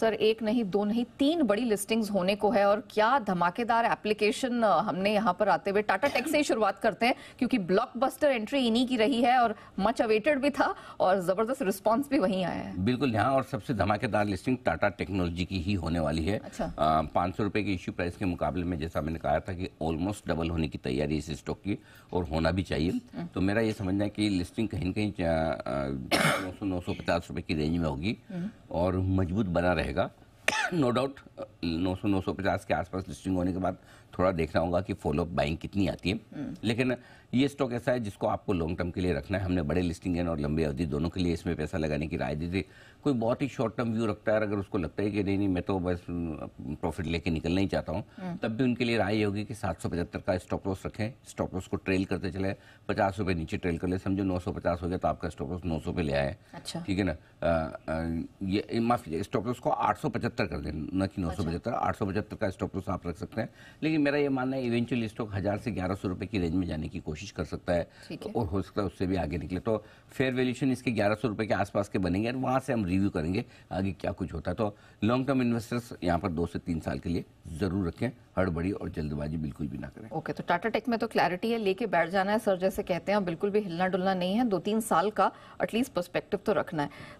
Sir एक नहीं दो नहीं तीन बड़ी लिस्टिंग्स होने को है और क्या धमाकेदार एप्लीकेशन हमने यहाँ पर आते हुए टाटा टेक से ही शुरुआत करते हैं क्योंकि ब्लॉकबस्टर एंट्री इन्हीं की रही है और मच अवेटेड भी था और जबरदस्त रिस्पॉन्स भी वहीं आया है बिल्कुल यहाँ और सबसे धमाकेदार लिस्टिंग टाटा टेक्नोलॉजी की ही होने वाली है अच्छा। पाँच सौ रुपये की इश्यू प्राइस के मुकाबले में जैसा मैंने कहा था कि ऑलमोस्ट डबल होने की तैयारी इस स्टॉक की और होना भी चाहिए हम्म। तो मेरा ये समझना है कि लिस्टिंग कहीं कहीं नौ सौ नौ सौ पचास रुपये की रेंज में होगी हम्म। और मजबूत बना रहेगा नो डाउट uh, नौ सौ नौ सौ पचास के आसपास लिस्टिंग होने के बाद थोड़ा देखना होगा कि फॉलो अप बाइंग कितनी आती है लेकिन ये स्टॉक ऐसा है जिसको आपको लॉन्ग टर्म के लिए रखना है हमने बड़े लिस्टिंग एन और लंबी अवधि दोनों के लिए इसमें पैसा लगाने की राय दी थी कोई बहुत ही शॉर्ट टर्म व्यू रखता है अगर उसको लगता है कि नहीं नहीं मैं तो बस प्रॉफिट लेके निकलना ही चाहता हूँ हम्म। तब भी उनके लिए राय ये होगी कि सात सौ पचहत्तर का स्टॉप लॉस रखें स्टॉप लॉस को ट्रेल करते चले पचास रुपये नीचे ट्रेल कर ले समझो नौ सौ पचास हो गया तो आपका स्टॉप लॉस नौ सौ पे ले आए अच्छा। ठीक है ना ये माफ स्टॉप लॉस को आठ सौ पचहत्तर कर कर दें न कि नौ सौ अच्छा। पचहत्तर आठ सौ पचहत्तर का स्टॉक लॉस आप रख सकते हैं लेकिन मेरा ये मानना है इवेंचुअली स्टॉक हज़ार से ग्यारह सौ रुपये की रेंज में जाने की कोशिश कर सकता है और हो सकता है उससे भी आगे निकले तो फेयर वैल्यूशन इसके ग्यारह सौ रुपये के आसपास के बनेंगे और वहाँ से हम रिव्यू करेंगे आगे क्या कुछ होता है तो लॉन्ग टर्म इन्वेस्टर्स यहाँ पर दो से तीन साल के लिए ज़रूर रखें हड़बड़ी और जल्दबाजी बिल्कुल भी ना करें ओके तो टाटा टेक में तो क्लैरिटी है लेके बैठ जाना है सर जैसे कहते हैं बिल्कुल भी हिलना डुलना नहीं है दो तीन साल का एटलीस्ट परस्पेक्टिव तो रखना है